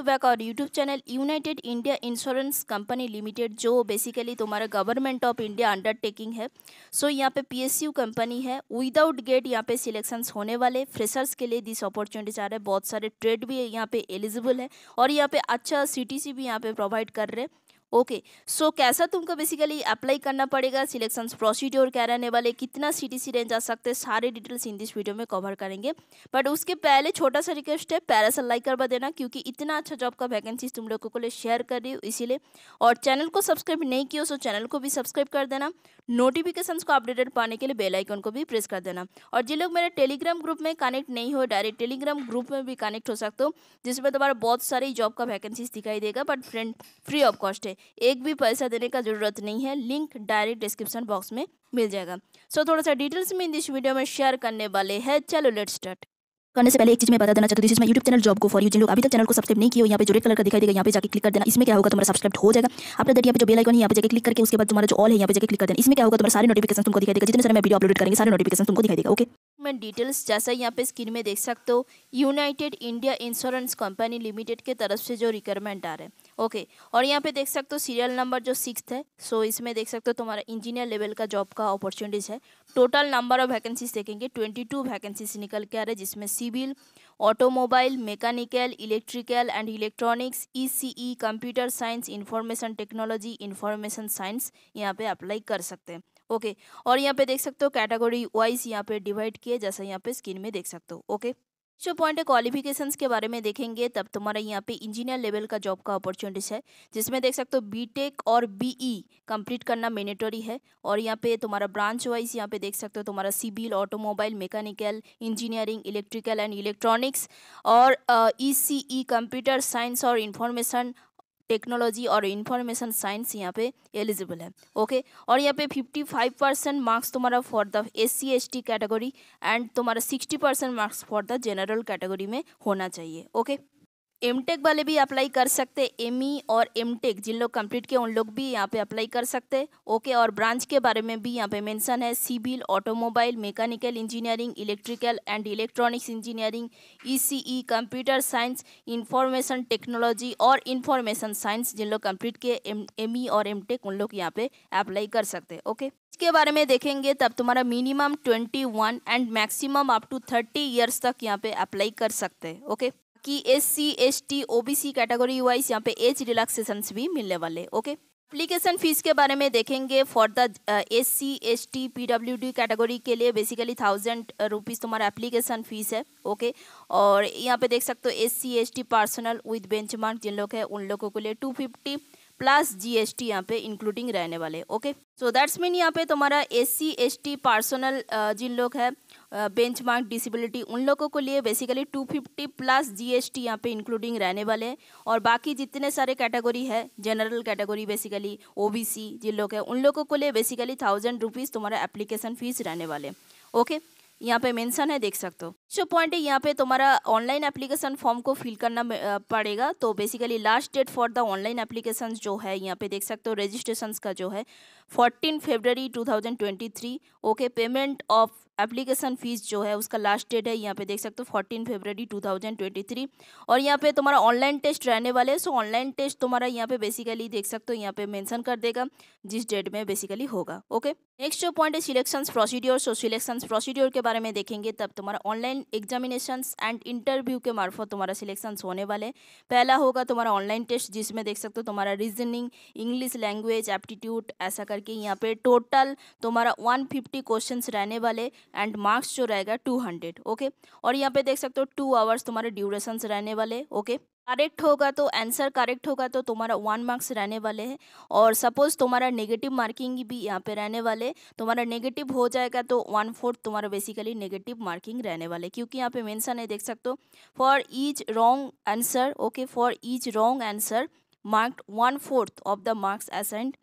To back our YouTube channel United India insurance company limited जो basically तुम्हारा government of India undertaking है so so, यहाँ पे PSU company है without GATE यहाँ पे सिलेक्शंस होने वाले फ्रेशर्स के लिए दिस अपॉर्चुनिटीज आ रहे हैं बहुत सारे ट्रेड भी यहाँ पे एलिजिबल है और यहाँ पे अच्छा सी भी यहाँ पे प्रोवाइड कर रहे हैं ओके सो कैसा तुमको बेसिकली अप्लाई करना पड़ेगा सिलेक्शन प्रोसीड्योर क्या रहने वाले कितना सी टी सी रेंज आ सकते हैं सारे डिटेल्स इन दिस वीडियो में कवर करेंगे बट उसके पहले छोटा सा रिक्वेस्ट है सा लाइक करवा देना क्योंकि इतना अच्छा जॉब का वैकेंसीज तुम लोगों को लिए शेयर कर रही हो इसीलिए और चैनल को सब्सक्राइब नहीं किया सो चैनल तो को भी सब्सक्राइब कर देना नोटिफिकेशन को अपडेटेड पाने के लिए बेल आइकन को भी प्रेस कर देना और जिन लोग मेरे टेलीग्राम ग्रुप में कनेक्ट नहीं हो डायरेक्ट टेलीग्राम ग्रुप में भी कनेक्ट हो सकते हो जिसमें तुम्हारा बहुत सारी जॉब का वैकेंसीज दिखाई देगा but friend free of cost है एक भी पैसा देने का ज़रूरत नहीं है लिंक डायरेक्ट डिस्क्रिप्शन बॉक्स में मिल जाएगा सो so, थोड़ा सा डिटेल्स में इस वीडियो में शेयर करने वाले हैं चलो लेट स्टार्ट करने से पहले एक चीज मैं बता देना चाहता हूँ जिसमें यूट्यूब चैनल जॉब को फॉर यू जिन लोग अभी तक चैनल को सब्सक्राइब नहीं किया यहाँ पे जो रेड कलर का दिखाई देगा यहाँ पे जाकर क्लिक कर देना इसमें क्या होगा तुम्हारा सब्सक्राइब हो जाएगा आपने देखिए यहाँ पे जो बेल आइकन यहाँ पे जाकर क्लिक करके उसके बाद तुम्हारा जो ऑल है यहाँ पे जाकर क्लिक कर देना इसमें क्या होगा तुम्हारा सारे नोटिफिकेशन तुमको दिखाई देगा जितने सारे मैं वीडियो अपलोड करेंगे सारे नोटिफिकेशन तुमको दिखाई देगा ओके मैं डिटेल्स जैसा यहाँ पे स्क्रीन में देख सकते हो United India insurance company Limited के तरफ से जो रिक्वायरमेंट आ रहा है ओके और यहाँ पे देख सकते हो सीरियल नंबर जो सिक्स है सो इसमें देख सकते हो तुम्हारा इंजीनियर लेवल का जॉब का अपॉर्चुनिटीज़ है टोटल नंबर ऑफ वैकेंसीज देखेंगे ट्वेंटी टू वैकेंसीज निकल के आ रहे जिसमें civil automobile mechanical electrical and electronics E computer science information technology information science यहाँ पे अप्लाई कर सकते हैं ओके और यहाँ पे देख सकते हो कैटेगरी वाइज यहाँ पे डिवाइड किए जैसा यहाँ पे स्क्रीन में देख सकते हो ओके जो पॉइंट क्वालिफिकेशंस के बारे में देखेंगे तब तुम्हारा यहाँ पे इंजीनियर लेवल का जॉब का अपॉर्चुनिटीज़ है जिसमें देख सकते हो बीटेक और बीई कंप्लीट e करना मैंडेटरी है और यहाँ पे तुम्हारा ब्रांच वाइज यहाँ पे देख सकते हो तुम्हारा civil automobile mechanical engineering electrical and electronics और E C E computer science और इन्फॉर्मेशन टेक्नोलॉजी और इन्फॉर्मेशन साइंस यहाँ पे एलिजिबल है ओके और यहाँ पे 55 परसेंट मार्क्स तुम्हारा for the S C S T category and तुम्हारा 60 percent marks for the general category में होना चाहिए ओके एम टेक e वाले भी अप्लाई कर सकते एम ई e और एम टेक e जिन लोग कंप्लीट किए उन लोग भी यहाँ पे अप्लाई कर सकते ओके और ब्रांच के बारे में भी यहाँ पे मेंशन है civil automobile mechanical engineering electrical and electronics engineering ECE computer science information technology और इंफॉर्मेशन साइंस जिन लोग कम्प्लीट किए एम ई और एम टेक उन लोग यहाँ पे अप्लाई कर सकते ओके इसके बारे में देखेंगे तब तुम्हारा minimum twenty one and maximum up to thirty years तक यहाँ पे अप्लाई कर सकते हैं ओके कि S C S T O B C category wise यहाँ पे एज रिलैक्सेशन भी मिलने वाले ओके एप्लीकेशन फीस के बारे में देखेंगे for the S C S T P W D category के लिए बेसिकली थाउजेंड रुपीज़ तुम्हारा एप्लीकेशन फीस है ओके okay? और यहाँ पे देख सकते हो S C S T personal with mark जिन लोग हैं उन लोगों के लिए two fifty plus G S T यहाँ पे इंक्लूडिंग रहने वाले ओके सो दैट्स मीन यहाँ पे तुम्हारा S C S T personal जिन लोग हैं बेंच मार्क डिसबिलिटी उन लोगों को लिए बेसिकली 250 प्लस जी टी यहाँ पे इंक्लूडिंग रहने वाले हैं और बाकी जितने सारे कैटेगरी है जनरल कैटेगरी बेसिकली ओबीसी जिन लोग हैं उन लोगों को लिए बेसिकली थाउजेंड रुपीज़ तुम्हारा एप्लीकेशन फ़ीस रहने वाले ओके यहाँ पे मेंशन है देख सकते हो सो पॉइंट है यहाँ पे तुम्हारा ऑनलाइन एप्लीकेशन फॉर्म को फिल करना पड़ेगा तो basically last date for the online application जो है यहाँ पे देख सकते हो रजिस्ट्रेशन का जो है fourteen February 2023 okay payment of application fees जो है उसका लास्ट डेट है यहाँ पे देख सकते हो फोर्टीन फेबररी 2023 और यहाँ पे तुम्हारा ऑनलाइन टेस्ट रहने वाले सो ऑनलाइन टेस्ट तुम्हारा यहाँ पे बेसिकली देख सकते हो यहाँ पे मेंशन कर देगा जिस डेट में बेसिकली होगा ओके नेक्स्ट जो पॉइंट है selection procedure so selection procedure के बारे में देखेंगे तब तुम्हारा ऑनलाइन एग्जामिनेशन एंड इंटरव्यू के मार्फत तुम्हारा सिलेक्शन होने वाले पहला होगा तुम्हारा ऑनलाइन टेस्ट जिसमें देख सकते हो तुम्हारा रीजनिंग इंग्लिश लैंग्वेज एप्टीट्यूड ऐसा करके यहाँ पे टोटल तुम्हारा वन फिफ्टी रहने वाले एंड मार्क्स जो रहेगा टू हंड्रेड ओके और यहाँ पे देख सकते हो टू आवर्स तुम्हारे ड्यूरेशन रहने वाले ओके करेक्ट होगा तो आंसर करेक्ट होगा तो तुम्हारा वन मार्क्स रहने वाले हैं और सपोज तुम्हारा नेगेटिव मार्किंग भी यहाँ पे रहने वाले तुम्हारा नेगेटिव हो जाएगा तो वन फोर्थ तुम्हारा बेसिकली नेगेटिव मार्किंग रहने वाले क्योंकि यहाँ पे मेंशन है देख सकते हो for each wrong answer okay for each wrong answer marked one fourth of the marks assigned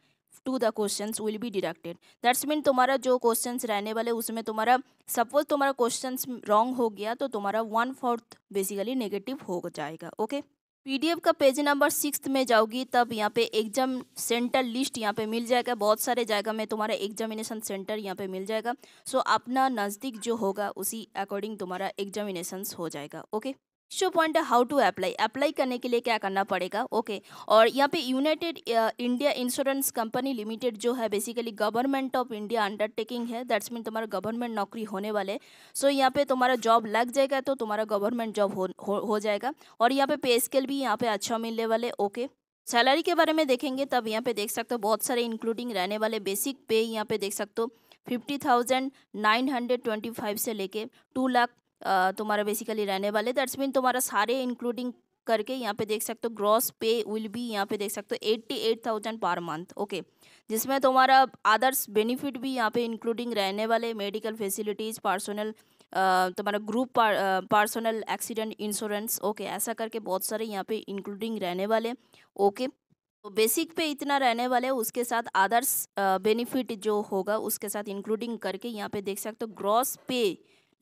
to the question will be deducted that's mean तुम्हारा जो क्वेश्चन रहने वाले उसमें तुम्हारा सपोज तुम्हारा क्वेश्चन रॉन्ग हो गया तो तुम्हारा वन फोर्थ बेसिकली नेगेटिव हो जाएगा ओके okay? पीडीएफ का पेज नंबर सिक्स में जाओगी तब यहाँ पे एग्जाम सेंटर लिस्ट यहाँ पे मिल जाएगा बहुत सारे जगह में तुम्हारा एग्जामिनेशन सेंटर यहाँ पे मिल जाएगा सो अपना नज़दीक जो होगा उसी अकॉर्डिंग तुम्हारा एग्जामिनेशन हो जाएगा ओके जो पॉइंट है हाउ टू अप्लाई अप्लाई करने के लिए क्या करना पड़ेगा ओके okay. और यहाँ पे United India insurance company limited जो है basically government of India undertaking है दैट्स मीन तुम्हारा गवर्नमेंट नौकरी होने वाले सो so, यहाँ पे तुम्हारा जॉब लग जाएगा तो तुम्हारा गवर्नमेंट जॉब हो, हो, हो जाएगा और यहाँ पे पे स्केल भी यहाँ पे अच्छा मिलने वाले ओके okay. सैलरी के बारे में देखेंगे तब यहाँ पे देख सकते हो बहुत सारे इंक्लूडिंग रहने वाले बेसिक पे यहाँ पे देख सकते हो fifty thousand nine hundred twenty five से लेके टू लाख तुम्हारा बेसिकली रहने वाले दैट्स मीन तुम्हारा सारे इंक्लूडिंग करके यहाँ पे देख सकते हो ग्रॉस पे विल भी यहाँ पे देख सकते हो eighty eight thousand per month okay जिसमें तुम्हारा अदर्स बेनिफिट भी यहाँ पे इंक्लूडिंग रहने वाले मेडिकल फैसिलिटीज़ पर्सनल तुम्हारा group personal accident insurance okay ऐसा करके बहुत सारे यहाँ पे इंक्लूडिंग रहने वाले ओके तो बेसिक पे इतना रहने वाले उसके साथ अदर्स बेनिफिट जो होगा उसके साथ इंक्लूडिंग करके यहाँ पे देख सकते हो ग्रॉस पे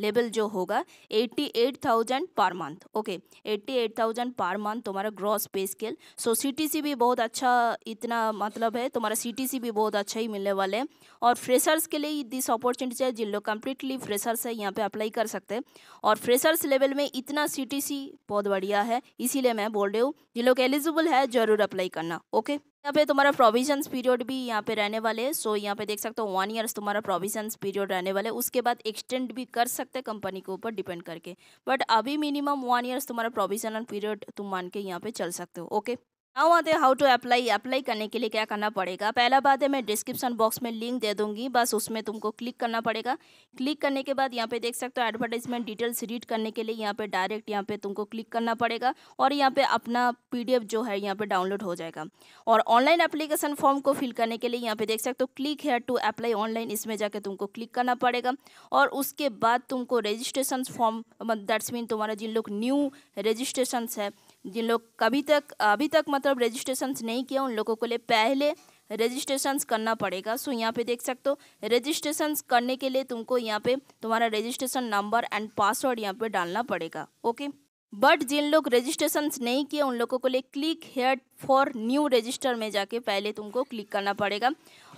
लेवल जो होगा eighty eight thousand per month okay eighty eight thousand per month तुम्हारा gross pay scale so C T C भी बहुत अच्छा इतना मतलब है तुम्हारा सी टी सी भी बहुत अच्छा ही मिलने वाले हैं और फ्रेशर्स के लिए दिस अपॉर्चुनिटी है जिन लोग कम्प्लीटली फ्रेशर्स है यहाँ पे अप्लाई कर सकते हैं और फ्रेशर्स लेवल में इतना सी टी सी बहुत बढ़िया है इसीलिए मैं बोल रही हूँ जिन लोग एलिजिबल है ज़रूर अप्लाई करना ओके यहाँ पे तुम्हारा प्रोविजन पीरियड भी यहाँ पे रहने वाले सो यहाँ पे देख सकते हो वन ईयर्स तुम्हारा प्रोविजन पीरियड रहने वाले उसके बाद एक्सटेंड भी कर सकते हैं कंपनी के ऊपर डिपेंड करके बट अभी मिनिमम वन ईयर्स तुम्हारा प्रोविजनल पीरियड तुम मान के यहाँ पे चल सकते हो ओके नाउ आते हाउ टू अप्लाई अप्लाई करने के लिए क्या करना पड़ेगा पहला बात है मैं डिस्क्रिप्शन बॉक्स में लिंक दे दूंगी बस उसमें तुमको क्लिक करना पड़ेगा क्लिक करने के बाद यहाँ पे देख सकते हो एडवर्टाइजमेंट डिटेल्स रीड करने के लिए यहाँ पे डायरेक्ट यहाँ पे तुमको क्लिक करना पड़ेगा और यहाँ पे अपना पी जो है यहाँ पे डाउनलोड हो जाएगा और ऑनलाइन अप्लीकेशन फॉर्म को फिल करने के लिए यहाँ पे देख सकते हो click here to apply online इसमें जाकर तुमको क्लिक करना पड़ेगा और उसके बाद तुमको रजिस्ट्रेशन फॉर्म दैट्स मीन तुम्हारा जिन लोग न्यू रजिस्ट्रेशन है जिन लोग कभी तक अभी तक मत मतलब रजिस्ट्रेशन नहीं किया उन लोगों को लिए पहले रजिस्ट्रेशन करना पड़ेगा सो यहाँ पे देख सकते हो रजिस्ट्रेशन करने के लिए तुमको यहाँ पे तुम्हारा रजिस्ट्रेशन नंबर एंड पासवर्ड यहाँ पे डालना पड़ेगा ओके बट जिन लोग रजिस्ट्रेशन नहीं किए उन लोगों को लिए click here for new register में जाके पहले तुमको क्लिक करना पड़ेगा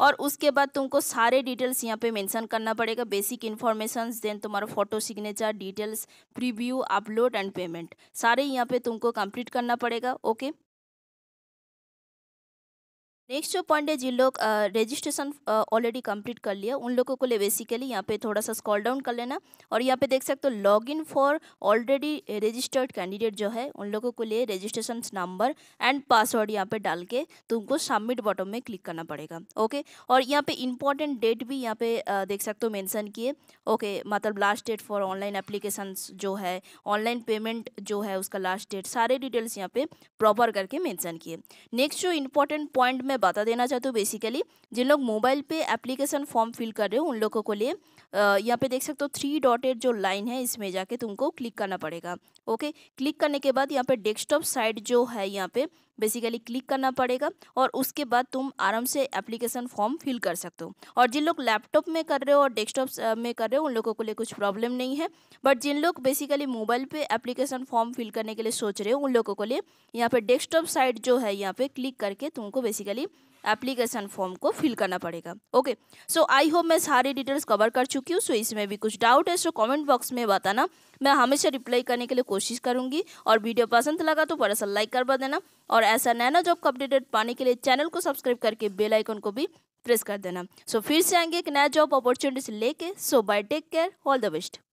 और उसके बाद तुमको सारे डिटेल्स यहाँ पे मेंशन करना पड़ेगा बेसिक इन्फॉर्मेशन देन तुम्हारा photo signature details preview upload and payment सारे यहाँ पे तुमको कंप्लीट करना पड़ेगा ओके okay? नेक्स्ट जो पॉइंट है जिन लोग रजिस्ट्रेशन ऑलरेडी कंप्लीट कर लिया उन लोगों को ले बेसिकली यहाँ पे थोड़ा सा स्कॉल डाउन कर लेना और यहाँ पे देख सकते हो log in for already registered candidate जो है उन लोगों को लिए रजिस्ट्रेशन नंबर एंड पासवर्ड यहाँ पे डाल के तुमको सबमिट बटन में क्लिक करना पड़ेगा ओके और यहाँ पे इंपॉर्टेंट डेट भी यहाँ पे आ, देख सकते हो मैंसन किए ओके मतलब last date for online application जो है ऑनलाइन पेमेंट जो है उसका लास्ट डेट सारे डिटेल्स यहाँ पे प्रॉपर करके मैंसन किए नेक्स्ट जो इंपॉर्टेंट पॉइंट में मैं बता देना चाहती हूँ बेसिकली जिन लोग मोबाइल पे एप्लीकेशन फॉर्म फिल कर रहे हो उन लोगों को लिए यहाँ पे देख सकते हो थ्री डॉटेड जो लाइन है इसमें जाके तुमको क्लिक करना पड़ेगा ओके क्लिक करने के बाद यहाँ पे डेस्कटॉप साइड जो है यहाँ पे बेसिकली क्लिक करना पड़ेगा और उसके बाद तुम आराम से एप्लीकेशन फॉर्म फिल कर सकते हो और जिन लोग लैपटॉप में कर रहे हो और डेस्कटॉप में कर रहे हो उन लोगों को लिए कुछ प्रॉब्लम नहीं है बट जिन लोग बेसिकली मोबाइल पे एप्लीकेशन फॉर्म फिल करने के लिए सोच रहे हो उन लोगों को लिए यहाँ पे डेस्कटॉप साइड जो है यहाँ पे क्लिक करके तुमको बेसिकली एप्लीकेशन फॉर्म को फिल करना पड़ेगा ओके सो आई होप मैं सारे डिटेल्स कवर कर चुकी हूँ सो so, इसमें भी कुछ डाउट है सो कमेंट बॉक्स में बताना मैं हमेशा रिप्लाई करने के लिए कोशिश करूंगी और वीडियो पसंद लगा तो बड़ा सा लाइक करवा देना और ऐसा नैना जॉब का अपडेटेड पाने के लिए चैनल को सब्सक्राइब करके बेल आइकन को भी प्रेस कर देना सो so, फिर से आएंगे एक नया जॉब अपॉर्चुनिटीज लेके so bye take care all the best